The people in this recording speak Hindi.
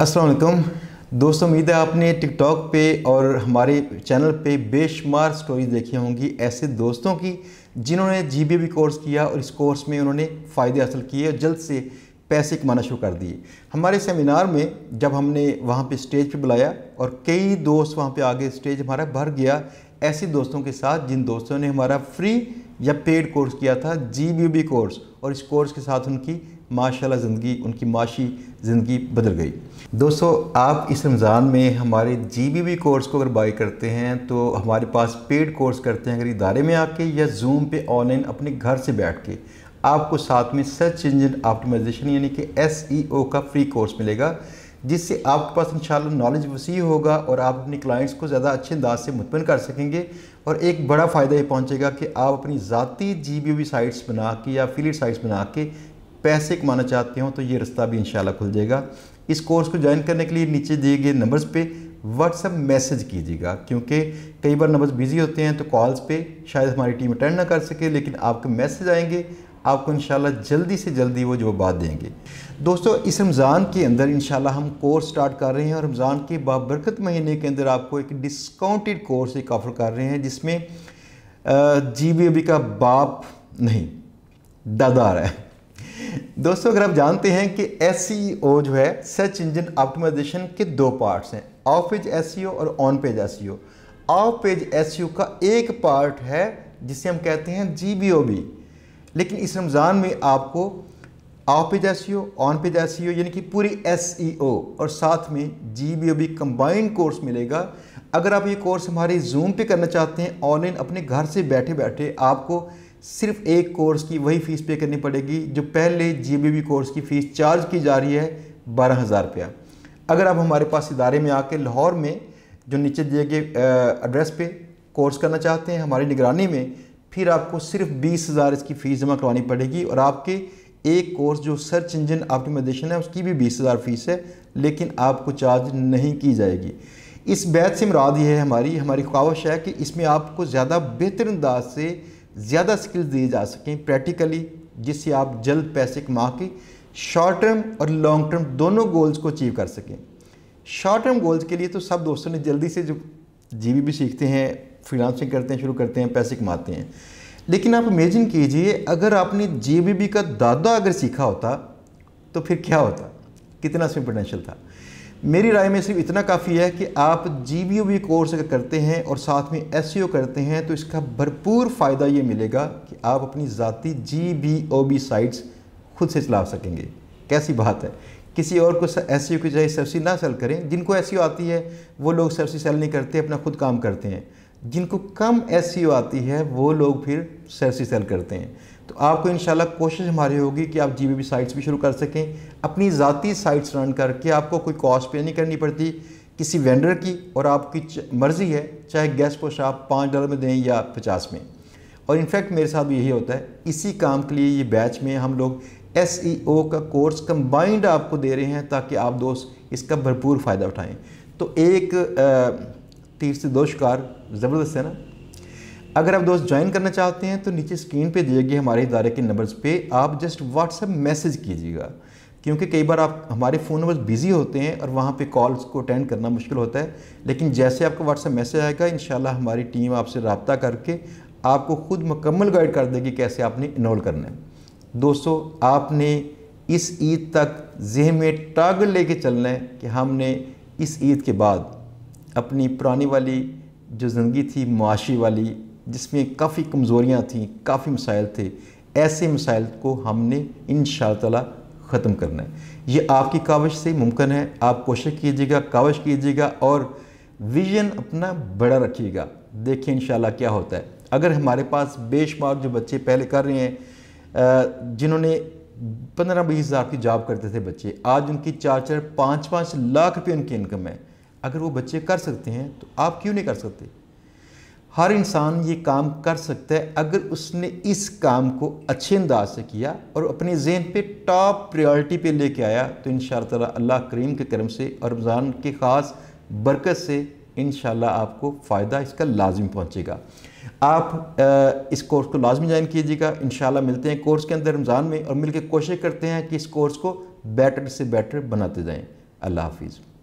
असलकम दोस्तों उम्मीद है आपने टिकटॉक पे और हमारे चैनल पे बेशुमार स्टोरीज देखी होंगी ऐसे दोस्तों की जिन्होंने जी बी बी कोर्स किया और इस कोर्स में उन्होंने फ़ायदे हासिल किए और जल्द से पैसे कमाना शुरू कर दिए हमारे सेमिनार में जब हमने वहाँ पे स्टेज पे बुलाया और कई दोस्त वहाँ पे आगे स्टेज हमारा भर गया ऐसे दोस्तों के साथ जिन दोस्तों ने हमारा फ्री या पेड कोर्स किया था जी कोर्स और इस कोर्स के साथ उनकी माशाल्लाह ज़िंदगी उनकी माशी ज़िंदगी बदल गई दोस्तों आप इस रमज़ान में हमारे जी बी कोर्स को अगर बाई करते हैं तो हमारे पास पेड कोर्स करते हैं अगर इदारे में आके या जूम पे ऑनलाइन अपने घर से बैठ के आपको साथ में सर्च इंजन ऑप्टिमाइजेशन यानी कि एस ई ओ का फ्री कोर्स मिलेगा जिससे आपके पास इन नॉलेज वसी होगा और आप अपने क्लाइंट्स को ज़्यादा अच्छे अंदाज से मुतमिन कर सकेंगे और एक बड़ा फ़ायदा ये पहुँचेगा कि आप अपनी ज़ाती जी बी साइट्स बना के या फील्ड साइट्स बना के पैसे कमाना चाहते हो तो ये रास्ता भी इन खुल जाएगा इस कोर्स को ज्वाइन करने के लिए नीचे दिए गए नंबर्स पे व्हाट्सअप मैसेज कीजिएगा क्योंकि कई बार नंबर्स बिजी होते हैं तो कॉल्स पे शायद हमारी टीम अटेंड ना कर सके लेकिन आपके मैसेज आएंगे आपको इन जल्दी से जल्दी वो जो बात देंगे दोस्तों इस रमज़ान के अंदर इन हम कोर्स स्टार्ट कर रहे हैं और रमज़ान के बाबरकत महीने के अंदर आपको एक डिस्काउंटेड कोर्स एक ऑफ़र कर रहे हैं जिसमें जी बी का बाप नहीं दादा रहा है दोस्तों अगर आप जानते हैं कि एस e जो है सर्च इंजन ऑप्टिमाइजेशन के दो पार्ट्स हैं ऑफ पेज एस और on page S off page S का एक पार्ट है जिसे हम कहते हैं जी लेकिन इस रमज़ान में आपको off page S on page S यानी कि पूरी एस e और साथ में G B O B combined course मिलेगा अगर आप ये कोर्स हमारे जूम पे करना चाहते हैं ऑनलाइन अपने घर से बैठे बैठे आपको सिर्फ एक कोर्स की वही फ़ीस पे करनी पड़ेगी जो पहले जी कोर्स की फ़ीस चार्ज की जा रही है बारह हज़ार रुपया अगर आप हमारे पास इदारे में आके लाहौर में जो नीचे दिए गए एड्रेस पे कोर्स करना चाहते हैं हमारी निगरानी में फिर आपको सिर्फ बीस हज़ार इसकी फ़ीस जमा करवानी पड़ेगी और आपके एक कोर्स जो सर्च इंजन ऑप्टिमाइजेशन है उसकी भी बीस हज़ार फ़ीस है लेकिन आपको चार्ज नहीं की जाएगी इस बैच से मुराद ये है हमारी हमारी ख्वाहिश है कि इसमें आपको ज़्यादा बेहतर अंदाज से ज़्यादा स्किल्स दिए जा सकें प्रैक्टिकली जिससे आप जल्द पैसे कमा के शॉर्ट टर्म और लॉन्ग टर्म दोनों गोल्स को अचीव कर सकें शॉर्ट टर्म गोल्स के लिए तो सब दोस्तों ने जल्दी से जो जी भी सीखते हैं फ्रीलांसिंग करते हैं शुरू करते हैं पैसे कमाते हैं लेकिन आप इमेजिन कीजिए अगर आपने जे का दादा अगर सीखा होता तो फिर क्या होता कितना उसमें पोटेंशल था मेरी राय में सिर्फ इतना काफ़ी है कि आप जी बी भी कोर्स अगर करते हैं और साथ में एस सी ओ करते हैं तो इसका भरपूर फ़ायदा ये मिलेगा कि आप अपनी ज़ाती G B O B sites खुद से चला सकेंगे कैसी बात है किसी और को एस e की जगह सर्विस ना सेल करें जिनको एस e आती है वो लोग सर्विस सेल नहीं करते अपना खुद काम करते हैं जिनको कम एस सी e आती है वो लोग फिर सर्विस सेल करते हैं तो आपको इन कोशिश हमारी होगी कि आप जी बी साइट्स भी शुरू कर सकें अपनी ज़ाती साइट्स रन करके आपको कोई कॉस्ट पे नहीं करनी पड़ती किसी वेंडर की और आपकी मर्ज़ी है चाहे गैस पोस्ट आप पाँच डॉलर में दें या पचास में और इनफैक्ट मेरे साथ भी यही होता है इसी काम के लिए ये बैच में हम लोग एस e का कोर्स कम्बाइंड आपको दे रहे हैं ताकि आप दोस्त इसका भरपूर फ़ायदा उठाएँ तो एक तीर से दो शिकार ज़बरदस्त है ना अगर आप दोस्त ज्वाइन करना चाहते हैं तो नीचे स्क्रीन पे दिए गए हमारे इदारे के नंबर्स पे आप जस्ट व्हाट्सएप मैसेज कीजिएगा क्योंकि कई बार आप हमारे फ़ोन नंबर बिज़ी होते हैं और वहाँ पे कॉल्स को अटेंड करना मुश्किल होता है लेकिन जैसे आपका व्हाट्सएप मैसेज आएगा इन हमारी टीम आपसे रबता करके आपको ख़ुद मुकम्मल गाइड कर देगी कैसे आपने इनोल करना है दोस्तों आपने इस ईद तक जहन में टागल ले चलना है कि हमने इस ईद के बाद अपनी पुरानी वाली जो ज़िंदगी थी मुआशी वाली जिसमें काफ़ी कमज़ोरियाँ थीं काफ़ी मसाइल थे ऐसे मसाइल को हमने इन ताला ख़त्म करना है ये आपकी काविश से मुमकिन है आप कोशिश कीजिएगा काविश कीजिएगा और विजन अपना बड़ा रखिएगा देखिए इन क्या होता है अगर हमारे पास बेशुमार जो बच्चे पहले कर रहे हैं जिन्होंने पंद्रह बीस हज़ार की जॉब करते थे बच्चे आज उनकी चार चार पाँच पाँच लाख रुपये उनकी इनकम है अगर वो बच्चे कर सकते हैं तो आप क्यों नहीं कर सकते हर इंसान ये काम कर सकता है अगर उसने इस काम को अच्छे अंदाज से किया और अपने जहन पे टॉप प्रायोरिटी पे लेके आया तो इन ताला अल्लाह करीम के करम से और रमज़ान के ख़ास बरकत से इन आपको फ़ायदा इसका लाजमी पहुँचेगा आप इस कोर्स को लाजमी ज्वाइन कीजिएगा इन मिलते हैं कोर्स के अंदर रमज़ान में और मिलकर कोशिश करते हैं कि इस कोर्स को बेटर से बेटर बनाते जाएँ अल्लाह हाफिज़